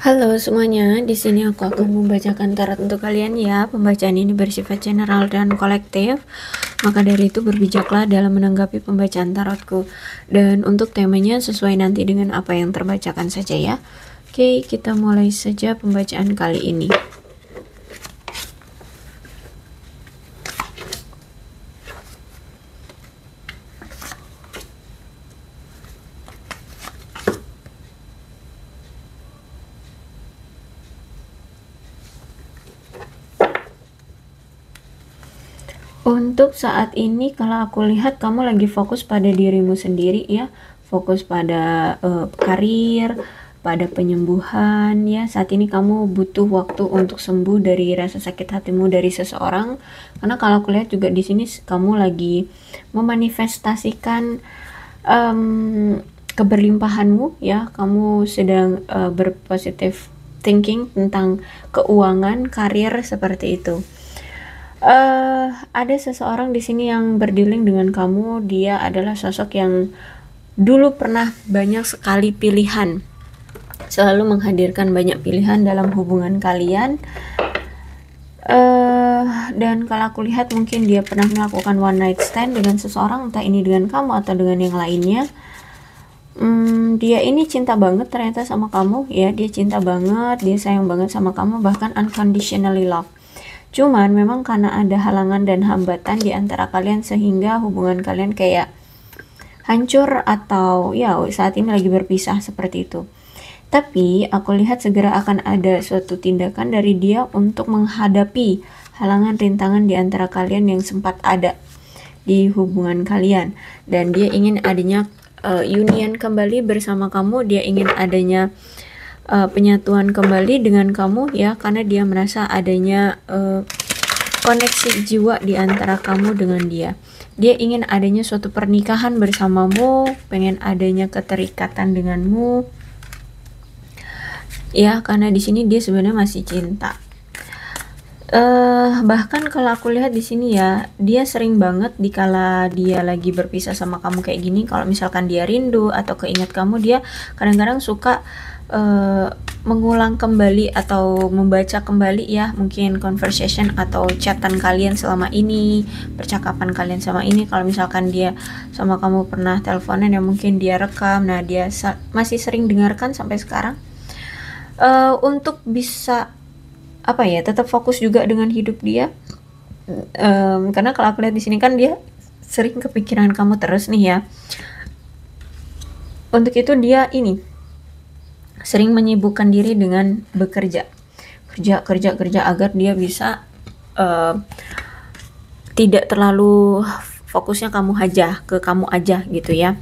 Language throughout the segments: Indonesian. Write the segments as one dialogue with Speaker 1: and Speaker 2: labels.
Speaker 1: Halo semuanya, di sini aku akan membacakan tarot untuk kalian ya. Pembacaan ini bersifat general dan kolektif. Maka dari itu berbijaklah dalam menanggapi pembacaan tarotku. Dan untuk temanya sesuai nanti dengan apa yang terbacakan saja ya. Oke, kita mulai saja pembacaan kali ini. Untuk saat ini kalau aku lihat kamu lagi fokus pada dirimu sendiri ya, fokus pada uh, karir, pada penyembuhan ya. Saat ini kamu butuh waktu untuk sembuh dari rasa sakit hatimu dari seseorang. Karena kalau aku lihat juga di sini kamu lagi memanifestasikan um, keberlimpahanmu ya. Kamu sedang uh, berpositif thinking tentang keuangan, karir seperti itu uh, ada seseorang di sini yang berdiling dengan kamu dia adalah sosok yang dulu pernah banyak sekali pilihan selalu menghadirkan banyak pilihan dalam hubungan kalian uh, dan kalau aku lihat mungkin dia pernah melakukan one night stand dengan seseorang entah ini dengan kamu atau dengan yang lainnya hmm, dia ini cinta banget ternyata sama kamu ya dia cinta banget dia sayang banget sama kamu bahkan unconditionally love Cuman memang karena ada halangan dan hambatan di antara kalian sehingga hubungan kalian kayak hancur atau ya saat ini lagi berpisah seperti itu. Tapi aku lihat segera akan ada suatu tindakan dari dia untuk menghadapi halangan rintangan di antara kalian yang sempat ada di hubungan kalian dan dia ingin adanya uh, eh, union kembali bersama kamu, dia ingin adanya uh, penyatuan kembali dengan kamu ya karena dia merasa adanya uh, koneksi jiwa di antara kamu dengan dia. Dia ingin adanya suatu pernikahan bersamamu, pengen adanya keterikatan denganmu. Ya, karena di sini dia sebenarnya masih cinta. Uh, bahkan kalau aku lihat di sini ya, dia sering banget dikala dia lagi berpisah sama kamu kayak gini, kalau misalkan dia rindu atau keinget kamu, dia kadang-kadang suka uh, mengulang kembali atau membaca kembali ya mungkin conversation atau chatan kalian selama ini percakapan kalian selama ini kalau misalkan dia sama kamu pernah teleponan ya mungkin dia rekam nah dia masih sering dengarkan sampai sekarang uh, untuk bisa apa ya tetap fokus juga dengan hidup dia um, karena kalau aku lihat di sini kan dia sering kepikiran kamu terus nih ya untuk itu dia ini sering menyibukkan diri dengan bekerja kerja kerja kerja agar dia bisa uh, tidak terlalu fokusnya kamu aja ke kamu aja gitu ya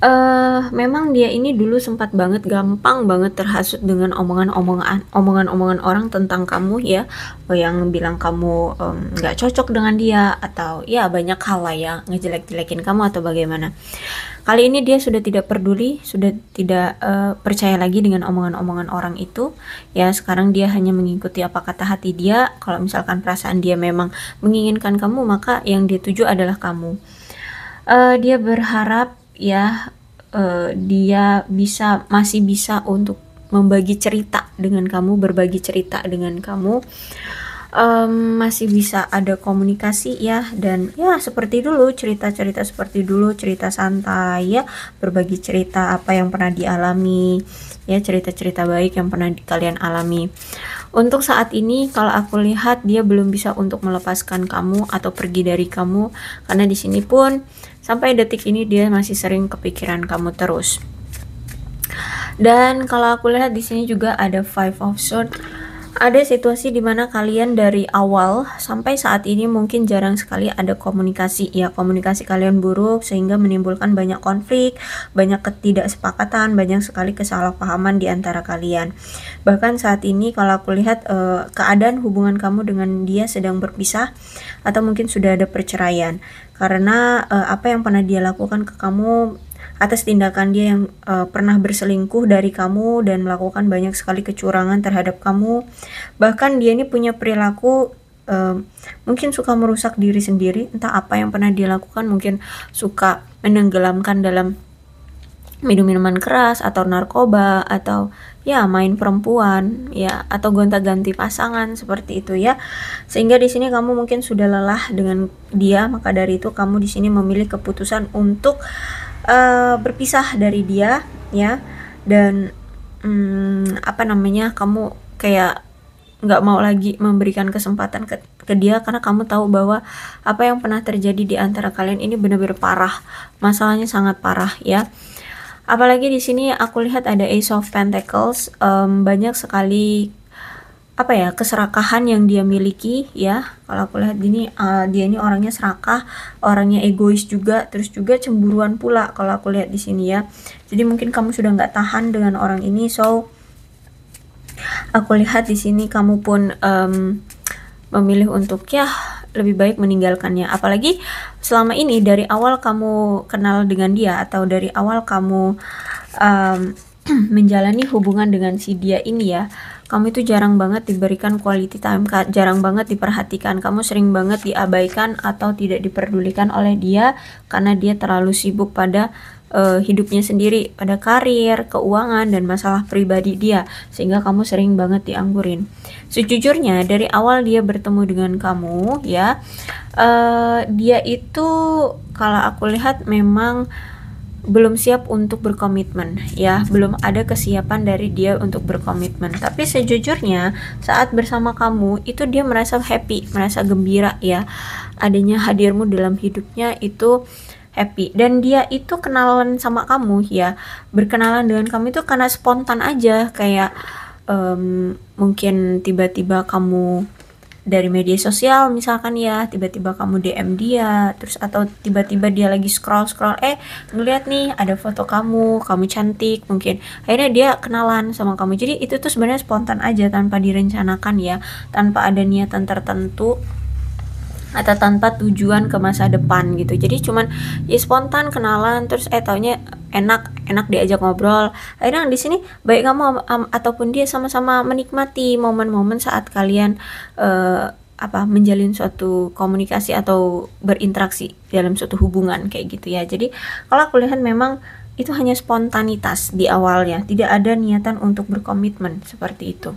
Speaker 1: uh, memang dia ini dulu sempat banget gampang banget terhasut dengan omongan-omongan omongan-omongan orang tentang kamu ya oh, yang bilang kamu nggak um, cocok dengan dia atau ya banyak hal lah ya ngejelek-jelekin kamu atau bagaimana kali ini dia sudah tidak peduli sudah tidak uh, percaya lagi dengan omongan-omongan orang itu ya sekarang dia hanya mengikuti apa kata hati dia kalau misalkan perasaan dia memang menginginkan kamu maka yang dituju adalah kamu uh, dia berharap ya uh, dia bisa masih bisa untuk membagi cerita dengan kamu berbagi cerita dengan kamu um, masih bisa ada komunikasi ya dan ya seperti dulu cerita-cerita seperti dulu cerita santai ya berbagi cerita apa yang pernah dialami ya cerita-cerita baik yang pernah kalian alami untuk saat ini, kalau aku lihat dia belum bisa untuk melepaskan kamu atau pergi dari kamu, karena di sini pun sampai detik ini dia masih sering kepikiran kamu terus. Dan kalau aku lihat di sini juga ada Five of Swords ada situasi di mana kalian dari awal sampai saat ini mungkin jarang sekali ada komunikasi. Ya, komunikasi kalian buruk sehingga menimbulkan banyak konflik, banyak ketidaksepakatan, banyak sekali kesalahpahaman di antara kalian. Bahkan saat ini kalau aku lihat e, keadaan hubungan kamu dengan dia sedang berpisah atau mungkin sudah ada perceraian. Karena e, apa yang pernah dia lakukan ke kamu atas tindakan dia yang uh, pernah berselingkuh dari kamu dan melakukan banyak sekali kecurangan terhadap kamu. Bahkan dia ini punya perilaku uh, mungkin suka merusak diri sendiri, entah apa yang pernah dia lakukan, mungkin suka menenggelamkan dalam minum-minuman keras atau narkoba atau ya main perempuan ya atau gonta-ganti pasangan seperti itu ya sehingga di sini kamu mungkin sudah lelah dengan dia maka dari itu kamu di sini memilih keputusan untuk Eh, berpisah dari dia ya dan hmm, apa namanya kamu kayak nggak mau lagi memberikan kesempatan ke, ke dia karena kamu tahu bahwa apa yang pernah terjadi di antara kalian ini benar-benar parah masalahnya sangat parah ya apalagi di sini aku lihat ada Ace of Pentacles um, banyak sekali apa ya keserakahan yang dia miliki ya kalau aku lihat ini uh, eh, dia ini orangnya serakah orangnya egois juga terus juga cemburuan pula kalau aku lihat di sini ya jadi mungkin kamu sudah nggak tahan dengan orang ini so aku lihat di sini kamu pun um, memilih untuk ya lebih baik meninggalkannya apalagi selama ini dari awal kamu kenal dengan dia atau dari awal kamu um, menjalani hubungan dengan si dia ini ya kamu itu jarang banget diberikan quality time, jarang banget diperhatikan. Kamu sering banget diabaikan atau tidak diperdulikan oleh dia karena dia terlalu sibuk pada uh, hidupnya sendiri, pada karir, keuangan, dan masalah pribadi dia, sehingga kamu sering banget dianggurin. Sejujurnya, dari awal dia bertemu dengan kamu, ya, uh, dia itu, kalau aku lihat, memang belum siap untuk berkomitmen ya belum ada kesiapan dari dia untuk berkomitmen tapi sejujurnya saat bersama kamu itu dia merasa happy merasa gembira ya adanya hadirmu dalam hidupnya itu happy dan dia itu kenalan sama kamu ya berkenalan dengan kamu itu karena spontan aja kayak um, mungkin tiba-tiba kamu dari media sosial misalkan ya tiba-tiba kamu DM dia terus atau tiba-tiba dia lagi scroll scroll eh ngeliat nih ada foto kamu kamu cantik mungkin akhirnya dia kenalan sama kamu jadi itu tuh sebenarnya spontan aja tanpa direncanakan ya tanpa ada niatan tertentu atau tanpa tujuan ke masa depan gitu jadi cuman ya spontan kenalan terus eh taunya enak enak diajak ngobrol akhirnya di sini baik kamu um, ataupun dia sama-sama menikmati momen-momen saat kalian uh, apa menjalin suatu komunikasi atau berinteraksi dalam suatu hubungan kayak gitu ya jadi kalau aku lihat memang itu hanya spontanitas di awalnya tidak ada niatan untuk berkomitmen seperti itu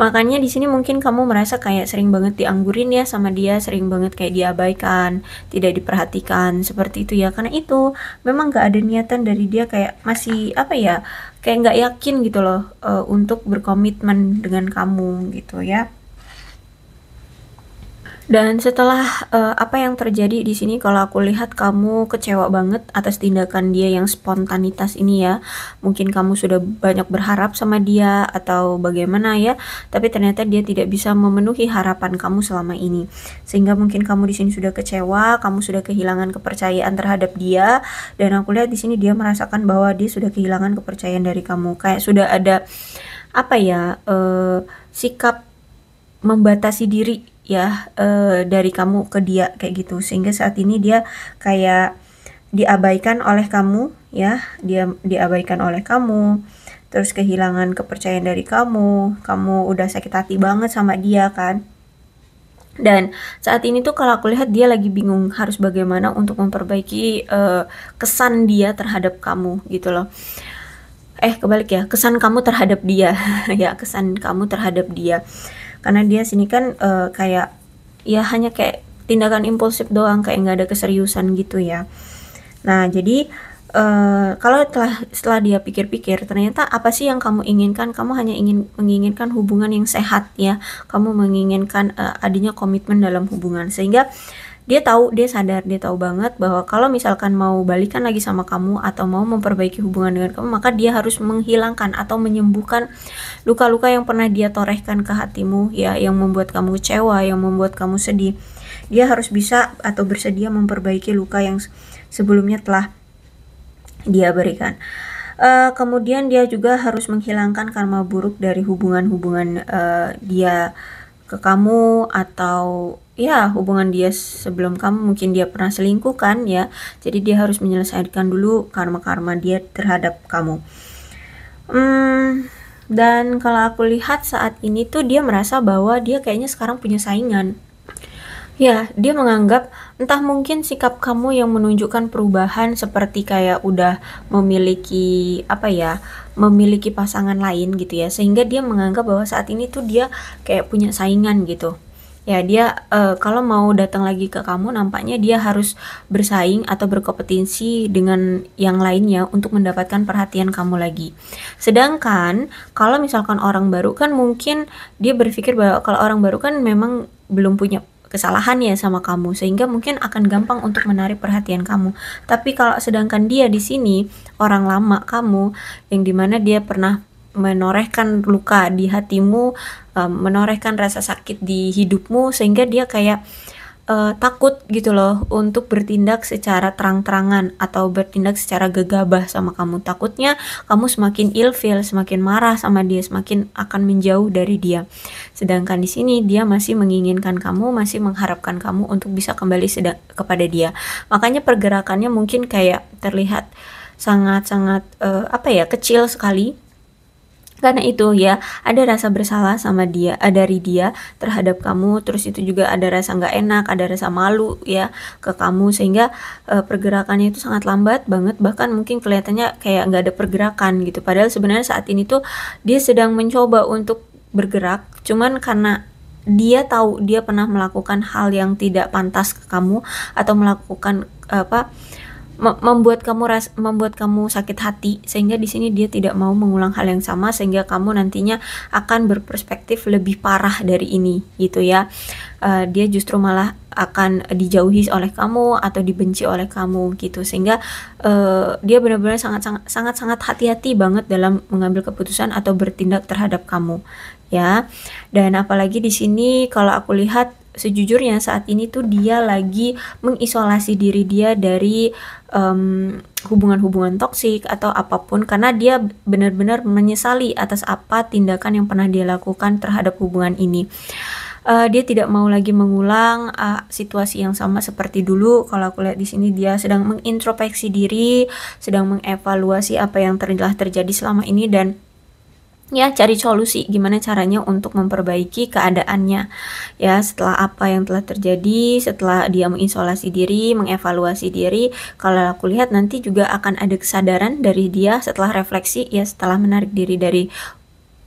Speaker 1: Makanya di sini mungkin kamu merasa kayak sering banget dianggurin ya sama dia, sering banget kayak diabaikan, tidak diperhatikan, seperti itu ya. Karena itu memang gak ada niatan dari dia kayak masih apa ya, kayak gak yakin gitu loh uh, untuk berkomitmen dengan kamu gitu ya. Dan setelah uh, apa yang terjadi di sini kalau aku lihat kamu kecewa banget atas tindakan dia yang spontanitas ini ya. Mungkin kamu sudah banyak berharap sama dia atau bagaimana ya, tapi ternyata dia tidak bisa memenuhi harapan kamu selama ini. Sehingga mungkin kamu di sini sudah kecewa, kamu sudah kehilangan kepercayaan terhadap dia dan aku lihat di sini dia merasakan bahwa dia sudah kehilangan kepercayaan dari kamu. Kayak sudah ada apa ya? Uh, sikap membatasi diri ya uh, dari kamu ke dia kayak gitu sehingga saat ini dia kayak diabaikan oleh kamu ya dia diabaikan oleh kamu terus kehilangan kepercayaan dari kamu kamu udah sakit hati banget sama dia kan dan saat ini tuh kalau aku lihat dia lagi bingung harus bagaimana untuk memperbaiki uh, kesan dia terhadap kamu gitu loh eh kebalik ya kesan kamu terhadap dia ya kesan kamu terhadap dia karena dia sini kan uh, kayak ya hanya kayak tindakan impulsif doang kayak nggak ada keseriusan gitu ya nah jadi Uh, kalau telah setelah dia pikir-pikir ternyata apa sih yang kamu inginkan kamu hanya ingin menginginkan hubungan yang sehat ya kamu menginginkan uh, adanya komitmen dalam hubungan sehingga dia tahu dia sadar dia tahu banget bahwa kalau misalkan mau balikan lagi sama kamu atau mau memperbaiki hubungan dengan kamu maka dia harus menghilangkan atau menyembuhkan luka-luka yang pernah dia torehkan ke hatimu ya yang membuat kamu kecewa yang membuat kamu sedih dia harus bisa atau bersedia memperbaiki luka yang sebelumnya telah dia berikan uh, kemudian dia juga harus menghilangkan karma buruk dari hubungan-hubungan uh, dia ke kamu atau ya hubungan dia sebelum kamu mungkin dia pernah selingkuh kan ya jadi dia harus menyelesaikan dulu karma karma dia terhadap kamu hmm, dan kalau aku lihat saat ini tuh dia merasa bahwa dia kayaknya sekarang punya saingan Ya, dia menganggap entah mungkin sikap kamu yang menunjukkan perubahan seperti kayak udah memiliki apa ya, memiliki pasangan lain gitu ya. Sehingga dia menganggap bahwa saat ini tuh dia kayak punya saingan gitu. Ya, dia e, kalau mau datang lagi ke kamu nampaknya dia harus bersaing atau berkompetisi dengan yang lainnya untuk mendapatkan perhatian kamu lagi. Sedangkan kalau misalkan orang baru kan mungkin dia berpikir bahwa kalau orang baru kan memang belum punya kesalahannya sama kamu sehingga mungkin akan gampang untuk menarik perhatian kamu. Tapi kalau sedangkan dia di sini orang lama kamu yang dimana dia pernah menorehkan luka di hatimu, um, menorehkan rasa sakit di hidupmu sehingga dia kayak uh, takut gitu loh untuk bertindak secara terang-terangan atau bertindak secara gegabah sama kamu. Takutnya kamu semakin ilfil, semakin marah sama dia, semakin akan menjauh dari dia. Sedangkan di sini dia masih menginginkan kamu, masih mengharapkan kamu untuk bisa kembali kepada dia. Makanya pergerakannya mungkin kayak terlihat sangat-sangat uh, apa ya, kecil sekali karena itu ya ada rasa bersalah sama dia eh, dari dia terhadap kamu terus itu juga ada rasa nggak enak ada rasa malu ya ke kamu sehingga e, pergerakannya itu sangat lambat banget bahkan mungkin kelihatannya kayak nggak ada pergerakan gitu padahal sebenarnya saat ini tuh dia sedang mencoba untuk bergerak cuman karena dia tahu dia pernah melakukan hal yang tidak pantas ke kamu atau melakukan apa membuat kamu ras membuat kamu sakit hati sehingga di sini dia tidak mau mengulang hal yang sama sehingga kamu nantinya akan berperspektif lebih parah dari ini gitu ya uh, dia justru malah akan dijauhi oleh kamu atau dibenci oleh kamu gitu sehingga uh, dia benar-benar sangat sangat sangat sangat hati-hati banget dalam mengambil keputusan atau bertindak terhadap kamu ya dan apalagi di sini kalau aku lihat sejujurnya saat ini tuh dia lagi mengisolasi diri dia dari um, hubungan-hubungan toksik atau apapun karena dia benar-benar menyesali atas apa tindakan yang pernah dia lakukan terhadap hubungan ini. Uh, dia tidak mau lagi mengulang uh, situasi yang sama seperti dulu. Kalau aku lihat di sini dia sedang mengintrospeksi diri, sedang mengevaluasi apa yang telah terjadi selama ini dan ya cari solusi gimana caranya untuk memperbaiki keadaannya ya setelah apa yang telah terjadi setelah dia mengisolasi diri mengevaluasi diri kalau aku lihat nanti juga akan ada kesadaran dari dia setelah refleksi ya setelah menarik diri dari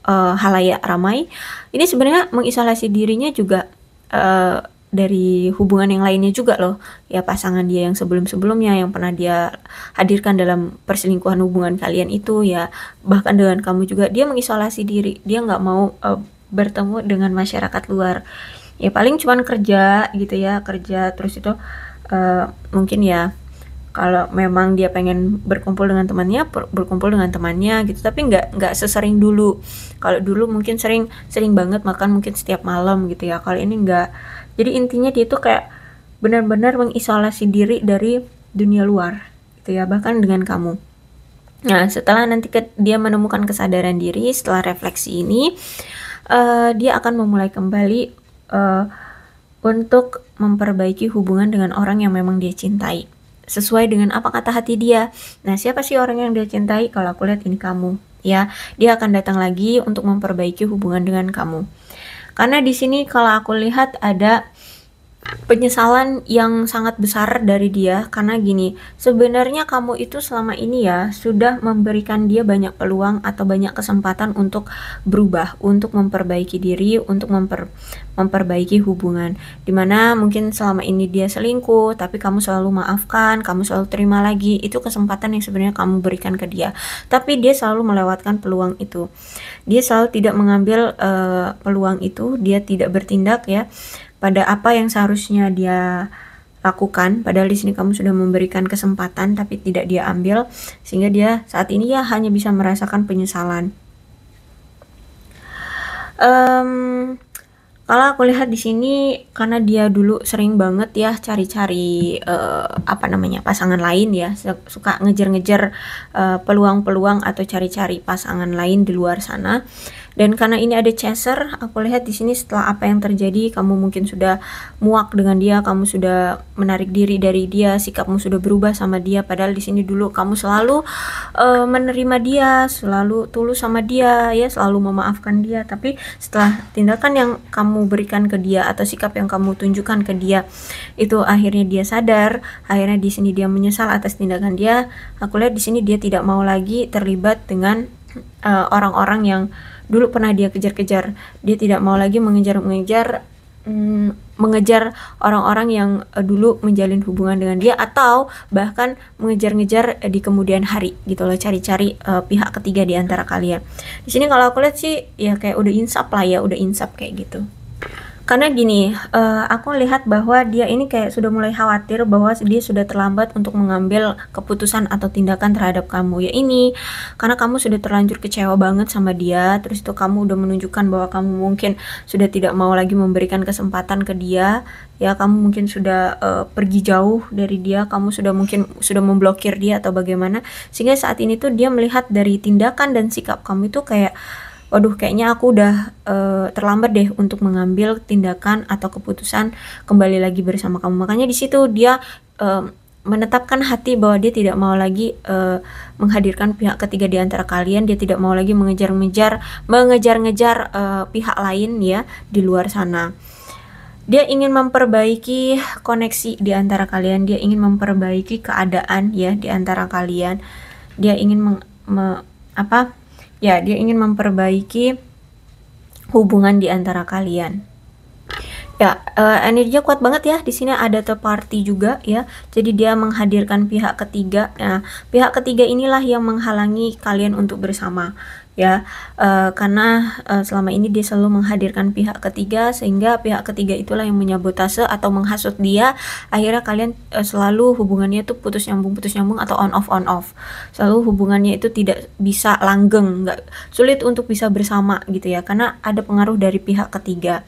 Speaker 1: uh, halayak ramai ini sebenarnya mengisolasi dirinya juga uh, dari hubungan yang lainnya juga loh ya pasangan dia yang sebelum-sebelumnya yang pernah dia hadirkan dalam perselingkuhan hubungan kalian itu ya bahkan dengan kamu juga dia mengisolasi diri dia nggak mau uh, bertemu dengan masyarakat luar ya paling cuman kerja gitu ya kerja terus itu uh, mungkin ya kalau memang dia pengen berkumpul dengan temannya berkumpul dengan temannya gitu tapi nggak nggak sesering dulu kalau dulu mungkin sering sering banget makan mungkin setiap malam gitu ya kalau ini nggak jadi intinya dia itu kayak benar-benar mengisolasi diri dari dunia luar gitu ya bahkan dengan kamu nah setelah nanti ke, dia menemukan kesadaran diri setelah refleksi ini uh, dia akan memulai kembali uh, untuk memperbaiki hubungan dengan orang yang memang dia cintai sesuai dengan apa kata hati dia. Nah, siapa sih orang yang dia cintai? Kalau aku lihat ini kamu, ya. Dia akan datang lagi untuk memperbaiki hubungan dengan kamu. Karena di sini kalau aku lihat ada penyesalan yang sangat besar dari dia karena gini, sebenarnya kamu itu selama ini ya sudah memberikan dia banyak peluang atau banyak kesempatan untuk berubah, untuk memperbaiki diri, untuk memper memperbaiki hubungan. Dimana mungkin selama ini dia selingkuh, tapi kamu selalu maafkan, kamu selalu terima lagi. Itu kesempatan yang sebenarnya kamu berikan ke dia. Tapi dia selalu melewatkan peluang itu. Dia selalu tidak mengambil uh, peluang itu, dia tidak bertindak ya pada apa yang seharusnya dia lakukan padahal di sini kamu sudah memberikan kesempatan tapi tidak dia ambil sehingga dia saat ini ya hanya bisa merasakan penyesalan um, kalau aku lihat di sini karena dia dulu sering banget ya cari-cari uh, apa namanya pasangan lain ya suka ngejar-ngejar uh, eh, peluang -peluang atau cari-cari pasangan lain di luar sana dan karena ini ada chaser, aku lihat di sini setelah apa yang terjadi, kamu mungkin sudah muak dengan dia, kamu sudah menarik diri dari dia, sikapmu sudah berubah sama dia. Padahal di sini dulu kamu selalu uh, menerima dia, selalu tulus sama dia, ya selalu memaafkan dia. Tapi setelah tindakan yang kamu berikan ke dia atau sikap yang kamu tunjukkan ke dia, itu akhirnya dia sadar, akhirnya di sini dia menyesal atas tindakan dia. Aku lihat di sini dia tidak mau lagi terlibat dengan eh, orang-orang uh, orang -orang yang dulu pernah dia kejar-kejar dia tidak mau lagi mengejar-mengejar mm, mengejar orang-orang yang uh, dulu menjalin hubungan dengan dia atau bahkan mengejar-ngejar uh, di kemudian hari gitu loh cari-cari uh, pihak ketiga di antara kalian. Di sini kalau aku lihat sih ya kayak udah insap lah ya, udah insap kayak gitu. Karena gini, uh, aku lihat bahwa dia ini kayak sudah mulai khawatir bahwa dia sudah terlambat untuk mengambil keputusan atau tindakan terhadap kamu. Ya ini, karena kamu sudah terlanjur kecewa banget sama dia, terus itu kamu udah menunjukkan bahwa kamu mungkin sudah tidak mau lagi memberikan kesempatan ke dia. Ya, kamu mungkin sudah uh, pergi jauh dari dia, kamu sudah mungkin sudah memblokir dia atau bagaimana. Sehingga saat ini tuh dia melihat dari tindakan dan sikap kamu itu kayak waduh kayaknya aku udah e, terlambat deh untuk mengambil tindakan atau keputusan kembali lagi bersama kamu makanya di situ dia e, menetapkan hati bahwa dia tidak mau lagi e, menghadirkan pihak ketiga di antara kalian, dia tidak mau lagi mengejar-ngejar, mengejar-ngejar e, pihak lain ya di luar sana. Dia ingin memperbaiki koneksi di antara kalian, dia ingin memperbaiki keadaan ya di antara kalian. Dia ingin meng, me, apa? Ya, dia ingin memperbaiki hubungan di antara kalian. Ya, uh, energinya kuat banget ya. Di sini ada third party juga ya. Jadi dia menghadirkan pihak ketiga. Nah, pihak ketiga inilah yang menghalangi kalian untuk bersama ya uh, karena uh, selama ini dia selalu menghadirkan pihak ketiga sehingga pihak ketiga itulah yang menyabotase atau menghasut dia akhirnya kalian uh, selalu hubungannya itu putus nyambung putus nyambung atau on off on off selalu hubungannya itu tidak bisa langgeng nggak sulit untuk bisa bersama gitu ya karena ada pengaruh dari pihak ketiga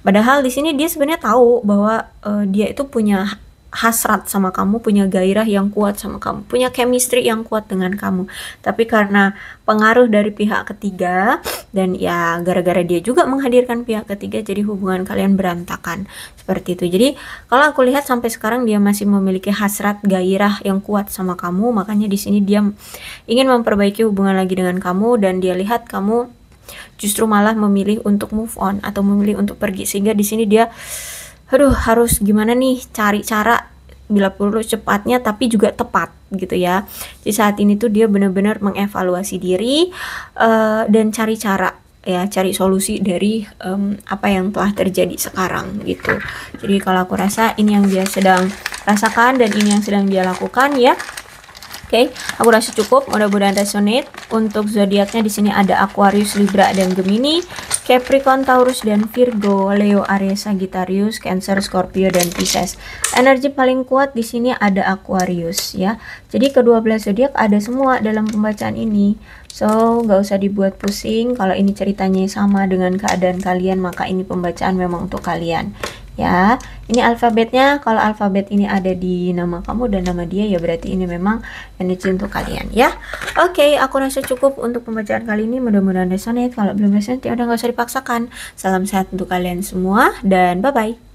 Speaker 1: padahal di sini dia sebenarnya tahu bahwa uh, dia itu punya hasrat sama kamu, punya gairah yang kuat sama kamu, punya chemistry yang kuat dengan kamu. Tapi karena pengaruh dari pihak ketiga dan ya gara-gara dia juga menghadirkan pihak ketiga jadi hubungan kalian berantakan seperti itu. Jadi kalau aku lihat sampai sekarang dia masih memiliki hasrat gairah yang kuat sama kamu, makanya di sini dia ingin memperbaiki hubungan lagi dengan kamu dan dia lihat kamu justru malah memilih untuk move on atau memilih untuk pergi sehingga di sini dia aduh harus gimana nih cari cara bila perlu cepatnya tapi juga tepat gitu ya. Jadi saat ini tuh dia benar-benar mengevaluasi diri uh, dan cari cara ya cari solusi dari um, apa yang telah terjadi sekarang gitu. Jadi kalau aku rasa ini yang dia sedang rasakan dan ini yang sedang dia lakukan ya Oke, okay? aku rasa cukup. Mudah-mudahan resonate. Untuk zodiaknya di sini ada Aquarius, Libra, dan Gemini, Capricorn, Taurus, dan Virgo, Leo, Aries, Sagittarius, Cancer, Scorpio, dan Pisces. Energi paling kuat di sini ada Aquarius ya. Jadi kedua belas zodiak ada semua dalam pembacaan ini. So, nggak usah dibuat pusing. Kalau ini ceritanya sama dengan keadaan kalian, maka ini pembacaan memang untuk kalian ya ini alfabetnya kalau alfabet ini ada di nama kamu dan nama dia ya berarti ini memang energi untuk kalian ya oke okay, aku rasa cukup untuk pembacaan kali ini mudah-mudahan resonate kalau belum resonate ya udah nggak usah dipaksakan salam sehat untuk kalian semua dan bye bye